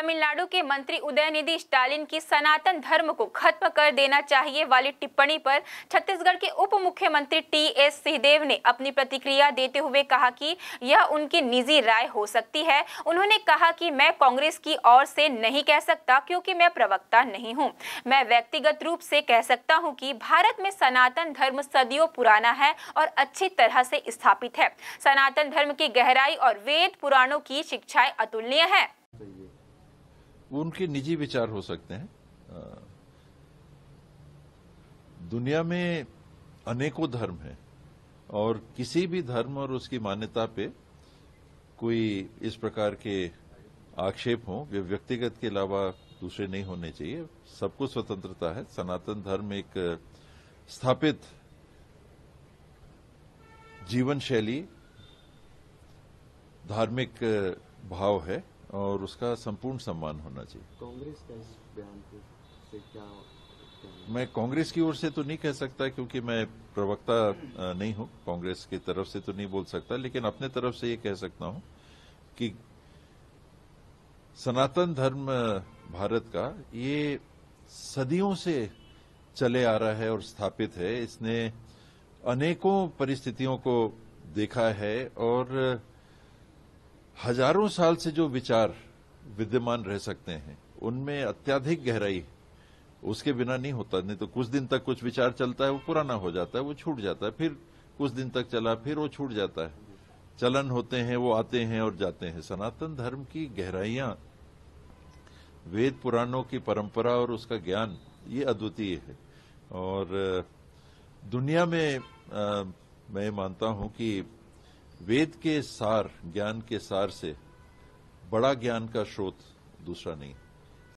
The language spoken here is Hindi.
तमिलनाडु के मंत्री उदयनिधि स्टालिन की सनातन धर्म को खत्म कर देना चाहिए वाली टिप्पणी पर छत्तीसगढ़ के उप मुख्यमंत्री टी एस सिंहदेव ने अपनी प्रतिक्रिया देते हुए कहा कि यह उनकी निजी राय हो सकती है उन्होंने कहा कि मैं कांग्रेस की ओर से नहीं कह सकता क्योंकि मैं प्रवक्ता नहीं हूँ मैं व्यक्तिगत रूप से कह सकता हूँ कि भारत में सनातन धर्म सदियों पुराना है और अच्छी तरह से स्थापित है सनातन धर्म की गहराई और वेद पुराणों की शिक्षाएं अतुलनीय है वो उनके निजी विचार हो सकते हैं दुनिया में अनेकों धर्म हैं और किसी भी धर्म और उसकी मान्यता पे कोई इस प्रकार के आक्षेप हों वे व्यक्तिगत के अलावा दूसरे नहीं होने चाहिए सबको स्वतंत्रता है सनातन धर्म एक स्थापित जीवन शैली धार्मिक भाव है और उसका संपूर्ण सम्मान होना चाहिए कांग्रेस का इस बयान से क्या मैं कांग्रेस की ओर से तो नहीं कह सकता क्योंकि मैं प्रवक्ता नहीं हूं कांग्रेस की तरफ से तो नहीं बोल सकता लेकिन अपने तरफ से ये कह सकता हूं कि सनातन धर्म भारत का ये सदियों से चले आ रहा है और स्थापित है इसने अनेकों परिस्थितियों को देखा है और हजारों साल से जो विचार विद्यमान रह सकते हैं उनमें अत्याधिक गहराई उसके बिना नहीं होता नहीं तो कुछ दिन तक कुछ विचार चलता है वो पुराना हो जाता है वो छूट जाता है फिर कुछ दिन तक चला फिर वो छूट जाता है चलन होते हैं वो आते हैं और जाते हैं सनातन धर्म की गहराइयां वेद पुराणों की परंपरा और उसका ज्ञान ये अद्वितीय है और दुनिया में आ, मैं मानता हूं कि वेद के सार ज्ञान के सार से बड़ा ज्ञान का स्रोत दूसरा नहीं